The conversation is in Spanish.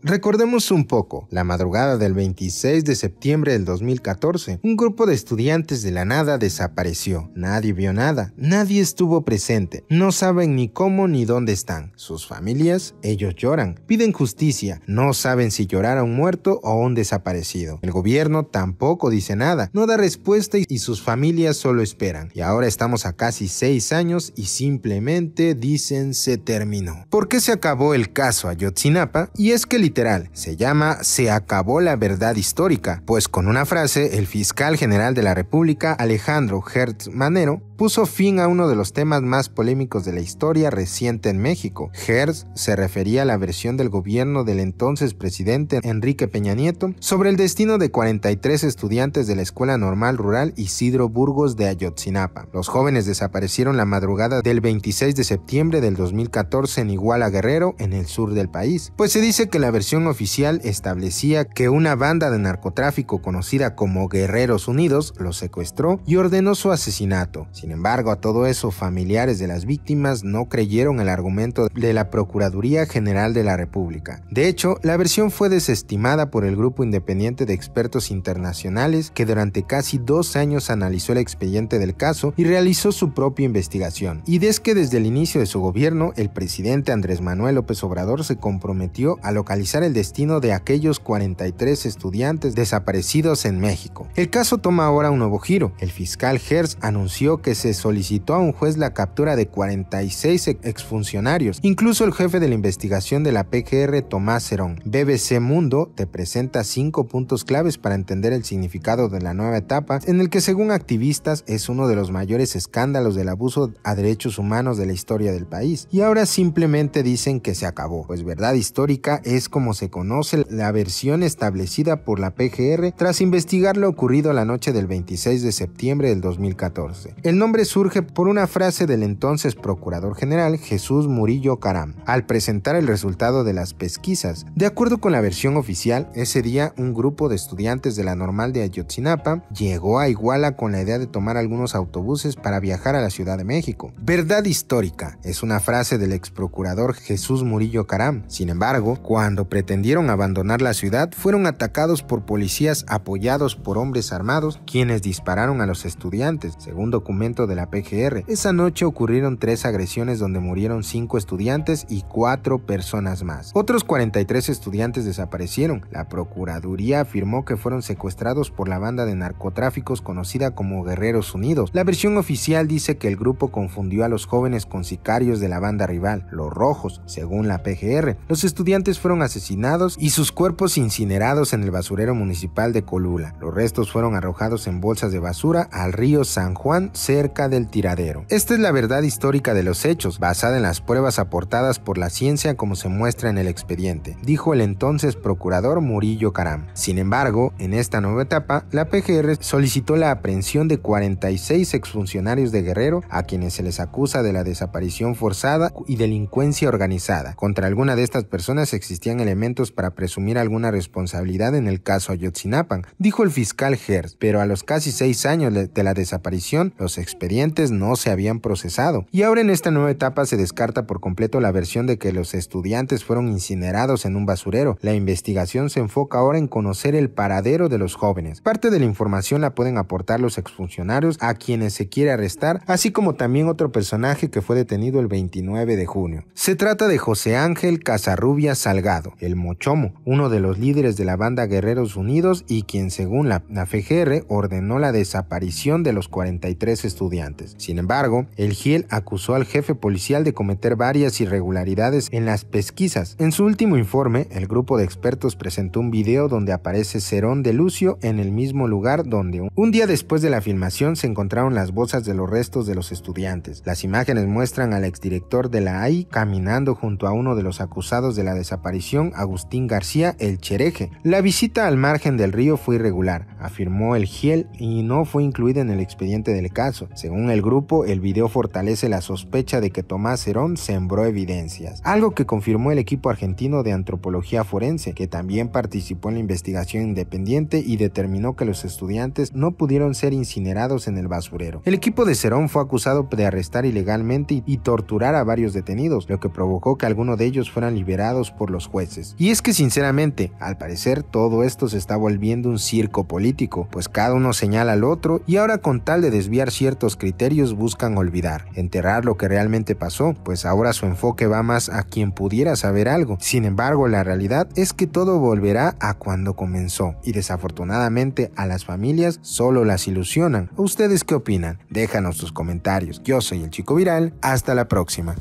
Recordemos un poco, la madrugada del 26 de septiembre del 2014, un grupo de estudiantes de la nada desapareció. Nadie vio nada, nadie estuvo presente, no saben ni cómo ni dónde están. Sus familias, ellos lloran, piden justicia, no saben si llorar a un muerto o a un desaparecido. El gobierno tampoco dice nada, no da respuesta y sus familias solo esperan. Y ahora estamos a casi seis años y simplemente dicen se terminó. ¿Por qué se acabó el caso Ayotzinapa? Y es que el literal, se llama Se acabó la verdad histórica, pues con una frase el fiscal general de la República, Alejandro Hertz Manero, puso fin a uno de los temas más polémicos de la historia reciente en México. Hertz se refería a la versión del gobierno del entonces presidente Enrique Peña Nieto sobre el destino de 43 estudiantes de la Escuela Normal Rural Isidro Burgos de Ayotzinapa. Los jóvenes desaparecieron la madrugada del 26 de septiembre del 2014 en Iguala Guerrero, en el sur del país, pues se dice que la versión oficial establecía que una banda de narcotráfico conocida como Guerreros Unidos los secuestró y ordenó su asesinato. Sin embargo, a todo eso, familiares de las víctimas no creyeron el argumento de la Procuraduría General de la República. De hecho, la versión fue desestimada por el grupo independiente de expertos internacionales que durante casi dos años analizó el expediente del caso y realizó su propia investigación. Y es que desde el inicio de su gobierno, el presidente Andrés Manuel López Obrador se comprometió a localizar el destino de aquellos 43 estudiantes desaparecidos en México. El caso toma ahora un nuevo giro. El fiscal Hertz anunció que se solicitó a un juez la captura de 46 exfuncionarios. Incluso el jefe de la investigación de la PGR, Tomás Cerón. BBC Mundo te presenta cinco puntos claves para entender el significado de la nueva etapa, en el que según activistas es uno de los mayores escándalos del abuso a derechos humanos de la historia del país. Y ahora simplemente dicen que se acabó, pues verdad histórica es como se conoce la versión establecida por la PGR tras investigar lo ocurrido la noche del 26 de septiembre del 2014. El nombre nombre surge por una frase del entonces Procurador General Jesús Murillo Caram, al presentar el resultado de las pesquisas. De acuerdo con la versión oficial, ese día un grupo de estudiantes de la normal de Ayotzinapa llegó a Iguala con la idea de tomar algunos autobuses para viajar a la Ciudad de México. Verdad histórica es una frase del ex procurador Jesús Murillo Caram. Sin embargo, cuando pretendieron abandonar la ciudad, fueron atacados por policías apoyados por hombres armados, quienes dispararon a los estudiantes, según documentos de la PGR. Esa noche ocurrieron tres agresiones donde murieron cinco estudiantes y cuatro personas más. Otros 43 estudiantes desaparecieron. La Procuraduría afirmó que fueron secuestrados por la banda de narcotráficos conocida como Guerreros Unidos. La versión oficial dice que el grupo confundió a los jóvenes con sicarios de la banda rival, los rojos, según la PGR. Los estudiantes fueron asesinados y sus cuerpos incinerados en el basurero municipal de Colula. Los restos fueron arrojados en bolsas de basura al río San Juan, del tiradero. Esta es la verdad histórica de los hechos, basada en las pruebas aportadas por la ciencia como se muestra en el expediente, dijo el entonces procurador Murillo Caram. Sin embargo, en esta nueva etapa, la PGR solicitó la aprehensión de 46 exfuncionarios de Guerrero a quienes se les acusa de la desaparición forzada y delincuencia organizada. Contra alguna de estas personas existían elementos para presumir alguna responsabilidad en el caso Ayotzinapan, dijo el fiscal Hertz, pero a los casi seis años de la desaparición, los expedientes no se habían procesado. Y ahora en esta nueva etapa se descarta por completo la versión de que los estudiantes fueron incinerados en un basurero. La investigación se enfoca ahora en conocer el paradero de los jóvenes. Parte de la información la pueden aportar los exfuncionarios a quienes se quiere arrestar, así como también otro personaje que fue detenido el 29 de junio. Se trata de José Ángel Casarrubia Salgado, el Mochomo, uno de los líderes de la banda Guerreros Unidos y quien según la FGR ordenó la desaparición de los 43 estudiantes estudiantes. Sin embargo, el Giel acusó al jefe policial de cometer varias irregularidades en las pesquisas. En su último informe, el grupo de expertos presentó un video donde aparece Cerón de Lucio en el mismo lugar donde un día después de la filmación se encontraron las bolsas de los restos de los estudiantes. Las imágenes muestran al exdirector de la AI caminando junto a uno de los acusados de la desaparición, Agustín García el Chereje. La visita al margen del río fue irregular, afirmó el GIEL y no fue incluida en el expediente del caso. Según el grupo, el video fortalece la sospecha de que Tomás Serón sembró evidencias, algo que confirmó el equipo argentino de antropología forense, que también participó en la investigación independiente y determinó que los estudiantes no pudieron ser incinerados en el basurero. El equipo de Cerón fue acusado de arrestar ilegalmente y torturar a varios detenidos, lo que provocó que algunos de ellos fueran liberados por los jueces. Y es que sinceramente, al parecer todo esto se está volviendo un circo político, pues cada uno señala al otro y ahora con tal de desviar cierto estos criterios buscan olvidar, enterrar lo que realmente pasó, pues ahora su enfoque va más a quien pudiera saber algo. Sin embargo, la realidad es que todo volverá a cuando comenzó, y desafortunadamente a las familias solo las ilusionan. ¿Ustedes qué opinan? Déjanos sus comentarios. Yo soy el chico viral, hasta la próxima.